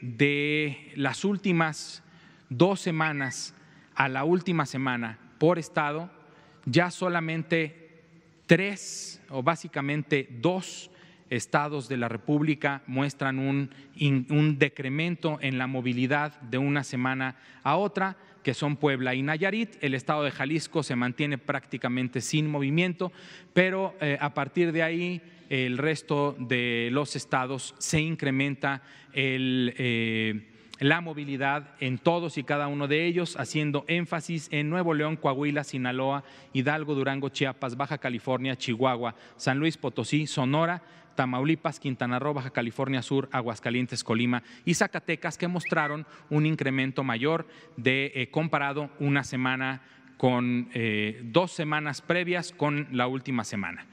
de las últimas dos semanas a la última semana por estado, ya solamente tres o básicamente dos estados de la República muestran un, un decremento en la movilidad de una semana a otra que son Puebla y Nayarit. El estado de Jalisco se mantiene prácticamente sin movimiento, pero eh, a partir de ahí el resto de los estados se incrementa el, eh, la movilidad en todos y cada uno de ellos, haciendo énfasis en Nuevo León, Coahuila, Sinaloa, Hidalgo, Durango, Chiapas, Baja California, Chihuahua, San Luis Potosí, Sonora, Tamaulipas, Quintana Roo, Baja California Sur, Aguascalientes, Colima y Zacatecas, que mostraron un incremento mayor de eh, comparado una semana con eh, dos semanas previas con la última semana.